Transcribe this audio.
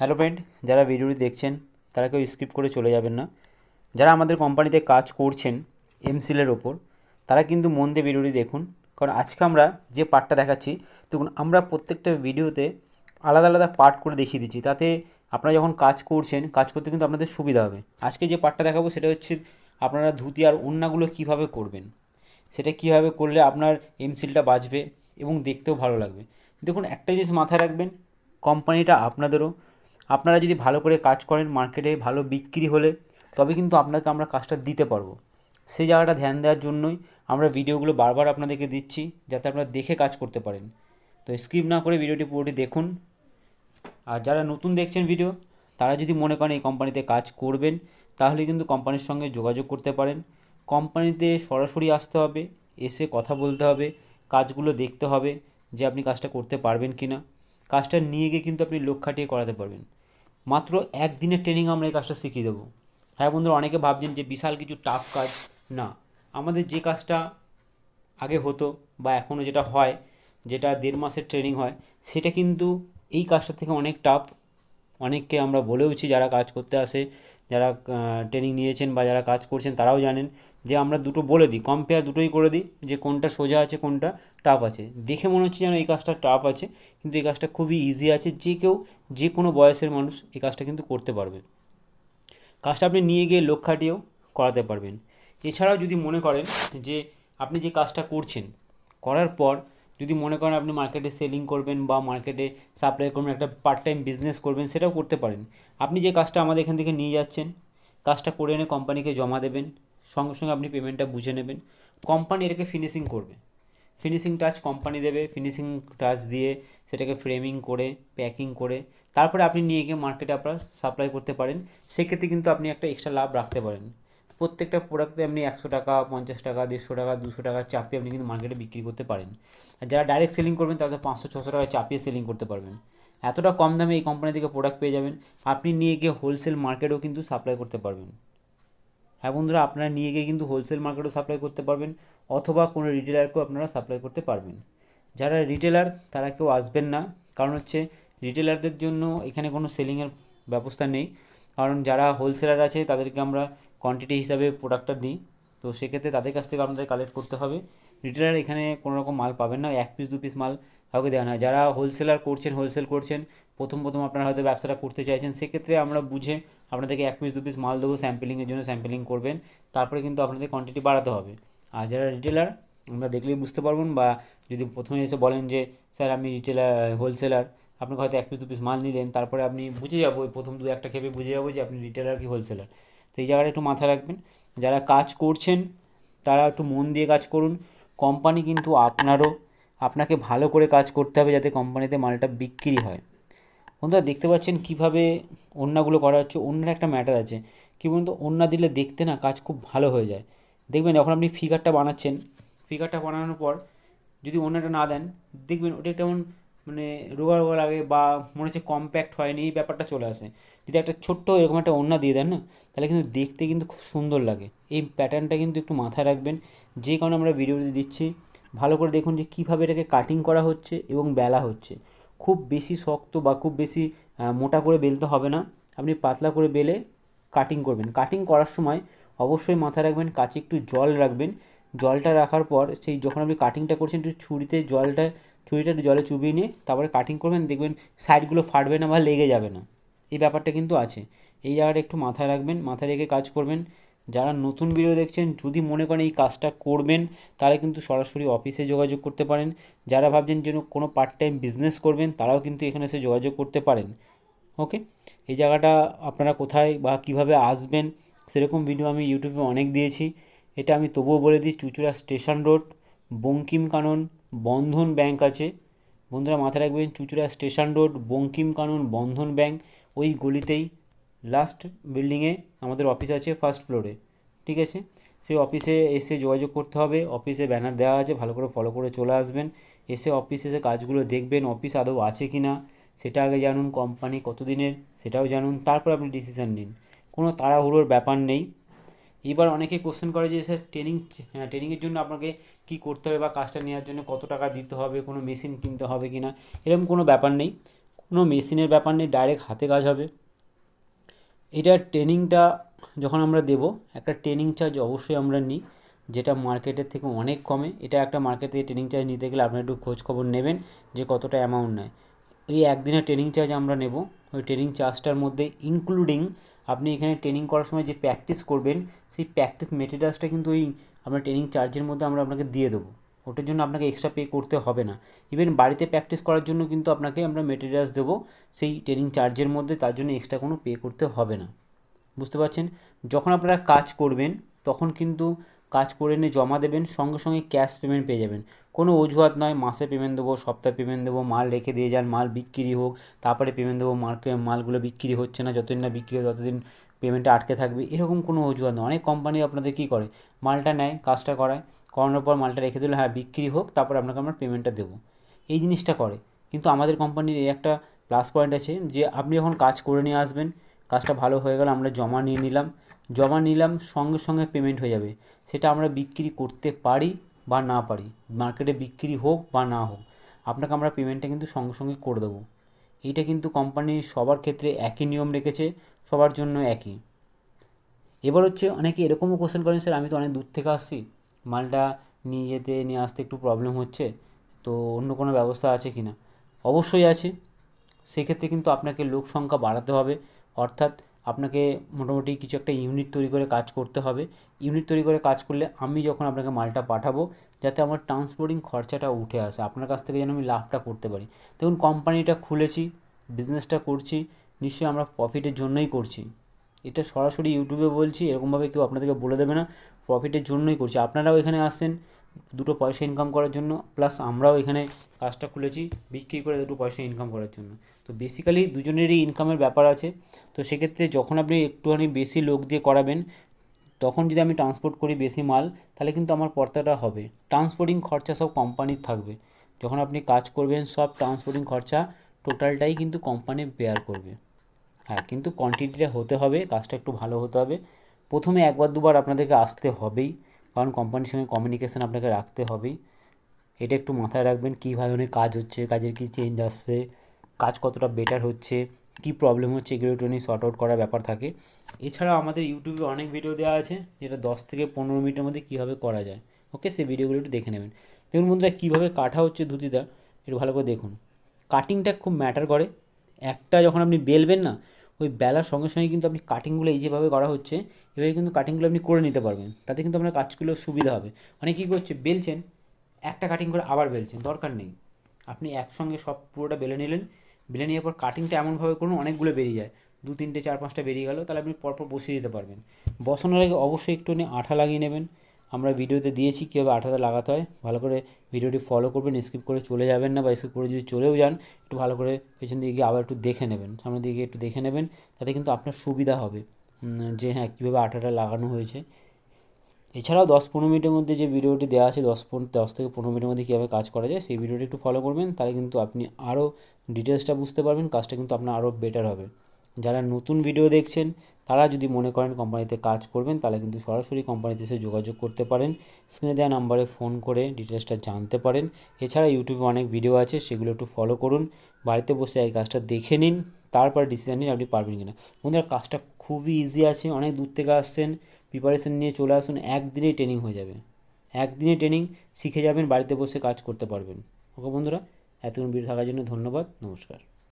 hello friend যারা ভিডিওটি দেখছেন তারা কেউ স্কিপ করে চলে যাবেন না যারা আমাদের কোম্পানিতে কাজ করছেন এমসিলের ওপর তারা কিন্তু মন দিয়ে ভিডিওটি দেখুন কারণ আজকে আমরা যে পার্টটা দেখাচ্ছি তখন আমরা প্রত্যেকটা ভিডিওতে আলাদা আলাদা পার্ট করে দেখিয়ে দিচ্ছি তাতে আপনারা যখন কাজ করছেন কাজ করতে কিন্তু আপনাদের সুবিধা হবে আজকে যে পার্টটা দেখাবো সেটা হচ্ছে আপনারা ধুতি আর ওন্নাগুলো কিভাবে করবেন সেটা কিভাবে করলে আপনার এমসিলটা বাঁচবে এবং দেখতেও ভালো লাগবে দেখুন একটা জিনিস মাথায় রাখবেন কোম্পানিটা আপনাদেরও আপনারা যদি ভালো করে কাজ করেন মার্কেটে ভালো বিক্রি হলে তবে কিন্তু আপনাকে আমরা কাজটা দিতে পারবো সেই জায়গাটা ধ্যান দেওয়ার জন্যই আমরা ভিডিওগুলো বারবার আপনাদেরকে দিচ্ছি যাতে আপনারা দেখে কাজ করতে পারেন তো স্ক্রিপ না করে ভিডিওটি পুরোটি দেখুন আর যারা নতুন দেখছেন ভিডিও তারা যদি মনে করেন এই কোম্পানিতে কাজ করবেন তাহলে কিন্তু কোম্পানির সঙ্গে যোগাযোগ করতে পারেন কোম্পানিতে সরাসরি আসতে হবে এসে কথা বলতে হবে কাজগুলো দেখতে হবে যে আপনি কাজটা করতে পারবেন কি না কাজটা নিয়ে গিয়ে কিন্তু আপনি লোক খাটিয়ে করাতে পারবেন মাত্র একদিনের ট্রেনিং আমরা এই কাজটা শিখিয়ে দেবো হ্যাঁ বন্ধুরা অনেকে ভাবছেন যে বিশাল কিছু টাফ কাজ না আমাদের যে কাজটা আগে হতো বা এখনও যেটা হয় যেটা দেড় মাসের ট্রেনিং হয় সেটা কিন্তু এই কাজটা থেকে অনেক টাফ অনেককে আমরা বলেওছি যারা কাজ করতে আসে যারা ট্রেনিং নিয়েছেন বা যারা কাজ করছেন তারাও জানেন যে আমরা দুটো বলে দিই কম্পেয়ার দুটোই করে দিই যে কোনটা সোজা আছে কোনটা টাফ আছে দেখে মনে হচ্ছে যেন এই কাজটা টাফ আছে কিন্তু এই কাজটা খুবই ইজি আছে যে কেউ যে কোনো বয়সের মানুষ এই কাজটা কিন্তু করতে পারবে কাজটা আপনি নিয়ে গিয়ে লক্ষ্যটিও করাতে পারবেন এছাড়াও যদি মনে করেন যে আপনি যে কাজটা করছেন করার পর যদি মনে করেন আপনি মার্কেটে সেলিং করবেন বা মার্কেটে সাপ্লাই করবেন একটা পার্ট টাইম বিজনেস করবেন সেটাও করতে পারেন আপনি যে কাজটা আমাদের এখান থেকে নিয়ে যাচ্ছেন কাজটা করে এনে কোম্পানিকে জমা দেবেন সঙ্গে সঙ্গে আপনি পেমেন্টটা বুঝে নেবেন কোম্পানি এটাকে ফিনিশিং করবে ফিনিশিং টাচ কোম্পানি দেবে ফিনিশিং টাচ দিয়ে সেটাকে ফ্রেমিং করে প্যাকিং করে তারপরে আপনি নিয়ে গিয়ে মার্কেটে আপনার সাপ্লাই করতে পারেন সেক্ষেত্রে কিন্তু আপনি একটা এক্সট্রা লাভ রাখতে পারেন প্রত্যেকটা প্রোডাক্টে আপনি একশো টাকা পঞ্চাশ টাকা দেড়শো টাকা দুশো টাকা চাপিয়ে আপনি কিন্তু মার্কেটে বিক্রি করতে পারেন আর যারা ডাইরেক্ট সেলিং করবেন তাদের পাঁচশো ছশো টাকা চাপিয়ে সেলিং করতে পারবেন এতটা কম দামে এই কোম্পানি থেকে প্রোডাক্ট পেয়ে যাবেন আপনি নিয়ে গিয়ে হোলসেল মার্কেটও কিন্তু সাপ্লাই করতে পারবেন হ্যাঁ বন্ধুরা আপনারা নিয়ে গিয়ে কিন্তু হোলসেল মার্কেটও সাপ্লাই করতে পারবেন অথবা কোনো রিটেলারকেও আপনারা সাপ্লাই করতে পারবেন যারা রিটেলার তারা কেউ আসবেন না কারণ হচ্ছে রিটেলারদের জন্য এখানে কোনো সেলিংয়ের ব্যবস্থা নেই কারণ যারা হোলসেলার আছে তাদেরকে আমরা কোয়ান্টিটি হিসাবে প্রোডাক্টটা দিই তো সেক্ষেত্রে তাদের কাছ থেকে আপনাদের কালেক্ট করতে হবে রিটেলার এখানে কোনো রকম মাল পাবেন না এক পিস দু পিস মাল কাউকে দেওয়া হয় যারা হোলসেলার করছেন হোলসেল করছেন প্রথম প্রথম আপনারা হয়তো ব্যবসাটা করতে চাইছেন সেক্ষেত্রে আমরা বুঝে আপনাদেরকে এক পিস দু পিস মাল দেবো স্যাম্পলিংয়ের জন্য স্যাম্পলিং করবেন তারপরে কিন্তু আপনাদের কোয়ান্টিটি বাড়াতে হবে আর যারা রিটেলার আমরা দেখলেই বুঝতে পারবেন বা যদি প্রথমে এসে বলেন যে স্যার আমি রিটেলার হোলসেলার আপনাকে হয়তো এক পিস দু পিস মাল নিলেন তারপরে আপনি বুঝে যাবো প্রথম দু একটা খেপে বুঝে যাবো যে আপনি রিটেলার কি হোলসেলার সেই জায়গাটা একটু মাথায় রাখবেন যারা কাজ করছেন তারা একটু মন দিয়ে কাজ করুন কোম্পানি কিন্তু আপনারও আপনাকে ভালো করে কাজ করতে হবে যাতে কোম্পানিতে মালটা বিক্রি হয় বন্ধুরা দেখতে পাচ্ছেন কিভাবে অন্যগুলো করা হচ্ছে অন্যের একটা ম্যাটার আছে কী বলুন তো অন্য দিলে দেখতে না কাজ খুব ভালো হয়ে যায় দেখবেন যখন আপনি ফিগারটা বানাচ্ছেন ফিগারটা বানানোর পর যদি অন্যটা না দেন দেখবেন ওটা একটা মানে রোগা রোগা লাগে বা মনে হচ্ছে কম্প্যাক্ট হয়নি এই ব্যাপারটা চলে আসে যদি একটা ছোট্ট এরকম একটা ওড়না দিয়ে দেন না তাহলে কিন্তু দেখতে কিন্তু খুব সুন্দর লাগে এই প্যাটার্নটা কিন্তু একটু মাথায় রাখবেন যে কারণে আমরা ভিডিওটি দিচ্ছি ভালো করে দেখুন যে কীভাবে এটাকে কাটিং করা হচ্ছে এবং বেলা হচ্ছে খুব বেশি শক্ত বা খুব বেশি মোটা করে বেলতে হবে না আপনি পাতলা করে বেলে কাটিং করবেন কাটিং করার সময় অবশ্যই মাথায় রাখবেন কাছে একটু জল রাখবেন জলটা রাখার পর সেই যখন আপনি কাটিংটা করছেন একটু ছুরিতে জলটা ছুরিটা একটু জলে চুবিয়ে নিয়ে তারপরে কাটিং করবেন দেখবেন সাইডগুলো ফাটবে না বা লেগে যাবে না এই ব্যাপারটা কিন্তু আছে এই জায়গাটা একটু মাথায় রাখবেন মাথায় রেখে কাজ করবেন যারা নতুন ভিডিও দেখছেন যদি মনে করেন এই কাজটা করবেন তারা কিন্তু সরাসরি অফিসে যোগাযোগ করতে পারেন যারা ভাবছেন যেন কোনো পার্ট টাইম বিজনেস করবেন তারাও কিন্তু এখানে এসে যোগাযোগ করতে পারেন ওকে এই জায়গাটা আপনারা কোথায় বা কিভাবে আসবেন সেরকম ভিডিও আমি ইউটিউবে অনেক দিয়েছি এটা আমি তবুও বলে দিই Chuchura station road Bankim Kanan Bandhan bank আছে বন্ধুরা মাথায় রাখবেন চুচুড়া স্টেশন রোড বঙ্কিম কানুন বন্ধন ব্যাংক ওই গলিতেই লাস্ট বিল্ডিংয়ে আমাদের অফিস আছে ফার্স্ট ফ্লোরে ঠিক আছে সে অফিসে এসে যোগাযোগ করতে হবে অফিসে ব্যানার দেওয়া আছে ভালো করে ফলো করে চলে আসবেন এসে অফিসে এসে কাজগুলো দেখবেন অফিস আদৌ আছে কি না সেটা আগে জানুন কোম্পানি কতদিনের সেটাও জানুন তারপর আপনি ডিসিশান নিন কোনো তাড়াহুড়োর ব্যাপার নেই এবার অনেকে কোশ্চেন করে যে স্যার ট্রেনিং ট্রেনিংয়ের জন্য আপনাকে কি করতে হবে বা কাজটা নেওয়ার জন্য কত টাকা দিতে হবে কোনো মেশিন কিনতে হবে কি না এরকম কোনো ব্যাপার নেই কোনো মেশিনের ব্যাপার নেই ডাইরেক্ট হাতে কাজ হবে এটা ট্রেনিংটা যখন আমরা দেব একটা ট্রেনিং চার্জ অবশ্যই আমরা নিই যেটা মার্কেটের থেকে অনেক কমে এটা একটা মার্কেট থেকে ট্রেনিং চার্জ নিতে গেলে আপনার একটু খোঁজ খবর নেবেন যে কতটা অ্যামাউন্ট নেয় এই একদিনের ট্রেনিং চার্জ আমরা নেব ওই ট্রেনিং চার্জটার মধ্যে ইনক্লুডিং আপনি এখানে ট্রেনিং করার সময় যে প্র্যাকটিস করবেন সেই প্র্যাকটিস মেটেরিয়ালসটা কিন্তু ওই আমরা ট্রেনিং চার্জের মধ্যে আমরা আপনাকে দিয়ে দেবো ওটার জন্য আপনাকে এক্সট্রা পে করতে হবে না ইভেন বাড়িতে প্র্যাকটিস করার জন্য কিন্তু আপনাকে আমরা মেটেরিয়ালস দেবো সেই ট্রেনিং চার্জের মধ্যে তার জন্য এক্সট্রা কোনো পে করতে হবে না বুঝতে পারছেন যখন আপনারা কাজ করবেন তখন কিন্তু কাজ করে এনে জমা দেবেন সঙ্গে সঙ্গে ক্যাশ পেমেন্ট পেয়ে যাবেন কোনো অজুহাত নয় মাসে পেমেন্ট দেবো সপ্তাহে পেমেন্ট দেবো মাল রেখে দিয়ে যান মাল বিক্রি হোক তারপরে পেমেন্ট দেবো মার্কে মালগুলো বিক্রি হচ্ছে না যতদিন না বিক্রি হয় ততদিন পেমেন্টটা আটকে থাকবে এরকম কোনো অজুহাত নয় অনেক কোম্পানি আপনাদের কী করে মালটা নেয় কাজটা করায় করানোর পর মালটা রেখে দিলে হ্যাঁ বিক্রি হোক তারপর আপনাকে আমরা পেমেন্টটা দেবো এই জিনিসটা করে কিন্তু আমাদের কোম্পানির এই একটা প্লাস পয়েন্ট আছে যে আপনি যখন কাজ করে নিয়ে আসবেন কাজটা ভালো হয়ে গেল আমরা জমা নিয়ে নিলাম জমা নিলাম সঙ্গে সঙ্গে পেমেন্ট হয়ে যাবে সেটা আমরা বিক্রি করতে পারি বা না পারি মার্কেটে বিক্রি হোক বা না হোক আপনাকে আমরা পেমেন্টটা কিন্তু সঙ্গে সঙ্গে করে দেবো এইটা কিন্তু কোম্পানি সবার ক্ষেত্রে একই নিয়ম রেখেছে সবার জন্য একই এবার হচ্ছে অনেকে এরকমও কোশ্চেন করেন স্যার আমি তো অনেক দূর থেকে আসছি মালটা নিয়ে যেতে নিয়ে আসতে একটু প্রবলেম হচ্ছে তো অন্য কোনো ব্যবস্থা আছে কি না অবশ্যই আছে সেক্ষেত্রে কিন্তু আপনাকে লোক সংখ্যা বাড়াতে হবে অর্থাৎ আপনাকে মোটামুটি কিছু একটা ইউনিট তৈরি করে কাজ করতে হবে ইউনিট তৈরি করে কাজ করলে আমি যখন আপনাকে মালটা পাঠাবো যাতে আমার ট্রান্সপোর্টিং খরচাটা উঠে আসে আপনার কাছ থেকে যেন আমি লাভটা করতে পারি দেখুন কোম্পানিটা খুলেছি বিজনেসটা করছি নিশ্চয়ই আমরা প্রফিটের জন্যই করছি এটা সরাসরি ইউটিউবে বলছি এরকমভাবে কেউ আপনাদেরকে বলে দেবে না প্রফিটের জন্যই করছি আপনারাও এখানে আসছেন দুটো পয়সা ইনকাম করার জন্য প্লাস আমরাও এখানে কাজটা খুলেছি বিক্রি করে দুটো পয়সা ইনকাম করার জন্য তো বেসিক্যালি দুজনেরই ইনকামের ব্যাপার আছে তো সেক্ষেত্রে যখন আপনি একটুখানি বেশি লোক দিয়ে করাবেন তখন যদি আমি ট্রান্সপোর্ট করি বেশি মাল তাহলে কিন্তু আমার পর্দাটা হবে ট্রান্সপোর্টিং খরচা সব কোম্পানির থাকবে যখন আপনি কাজ করবেন সব ট্রান্সপোর্টিং খরচা টোটালটাই কিন্তু কোম্পানি বেয়ার করবে হ্যাঁ কিন্তু কোয়ান্টিটিটা হতে হবে কাজটা একটু ভালো হতে হবে প্রথমে একবার দুবার আপনাদেরকে আসতে হবেই কারণ কোম্পানির সঙ্গে কমিউনিকেশান আপনাকে রাখতে হবে এটা একটু মাথায় রাখবেন কী অনেক কাজ হচ্ছে কাজের কী চেঞ্জ আসছে কাজ কতটা বেটার হচ্ছে কি প্রবলেম হচ্ছে এগুলো একটু নিয়ে শর্ট আউট করার ব্যাপার থাকে এছাড়াও আমাদের ইউটিউবে অনেক ভিডিও দেওয়া আছে যেটা দশ থেকে পনেরো মিনিটের মধ্যে কীভাবে করা যায় ওকে সেই ভিডিওগুলো একটু দেখে নেবেন দেখুন বন্ধুরা কীভাবে কাটা হচ্ছে ধুতিটা একটু ভালো করে দেখুন কাটিংটা খুব ম্যাটার করে একটা যখন আপনি বেলবেন না ওই বেলার সঙ্গে সঙ্গে কিন্তু আপনি কাটিংগুলো এই যেভাবে করা হচ্ছে এভাবে কিন্তু কাটিংগুলো আপনি করে নিতে পারবেন তাতে কিন্তু আপনার কাজগুলো সুবিধা হবে মানে কী করছে বেলছেন একটা কাটিং করে আবার বেলছেন দরকার নেই আপনি একসঙ্গে সব পুরোটা বেলে নিলেন বেলে নেওয়ার পর কাটিংটা এমনভাবে করুন অনেকগুলো বেরিয়ে যায় দু তিনটে চার পাঁচটা বেরিয়ে গেল তাহলে আপনি পরপর বসিয়ে দিতে পারবেন বসানোর আগে অবশ্যই একটু আঠা লাগিয়ে নেবেন আমরা ভিডিওতে দিয়েছি কীভাবে আঠাতে লাগাতে হয় ভালো করে ভিডিওটি ফলো করবেন স্কিপ করে চলে যাবেন না বা স্কিপ করে যদি চলেও যান একটু ভালো করে পেছন দিকে গিয়ে আবার একটু দেখে নেবেন সামনের দিকে একটু দেখে নেবেন তাতে কিন্তু আপনার সুবিধা হবে যে হ্যাঁ কীভাবে আঠাটা লাগানো হয়েছে এছাড়াও দশ পনেরো মিনিটের মধ্যে যে ভিডিওটি দেওয়া আছে দশ পনেরো দশ থেকে পনেরো মিনিটের মধ্যে কীভাবে কাজ করা যায় সেই ভিডিওটি একটু ফলো করবেন তাহলে কিন্তু আপনি আরও ডিটেলসটা বুঝতে পারবেন কাজটা কিন্তু আপনার আরও বেটার হবে যারা নতুন ভিডিও দেখছেন তারা যদি মনে করেন কোম্পানিতে কাজ করবেন তাহলে কিন্তু সরাসরি কোম্পানিতে এসে যোগাযোগ করতে পারেন স্ক্রিনে দেওয়া নাম্বারে ফোন করে ডিটেলসটা জানতে পারেন এছাড়া ইউটিউবে অনেক ভিডিও আছে সেগুলো একটু ফলো করুন বাড়িতে বসে এই কাজটা দেখে নিন তারপর ডিসিশান নিন আপনি পারবেন কিনা বন্ধুরা কাজটা খুবই ইজি আছে অনেক দূর থেকে আসছেন প্রিপারেশান নিয়ে চলে আসুন একদিনেই ট্রেনিং হয়ে যাবে একদিনে ট্রেনিং শিখে যাবেন বাড়িতে বসে কাজ করতে পারবেন ওকে বন্ধুরা এতক্ষণ ভিডিও থাকার জন্য ধন্যবাদ নমস্কার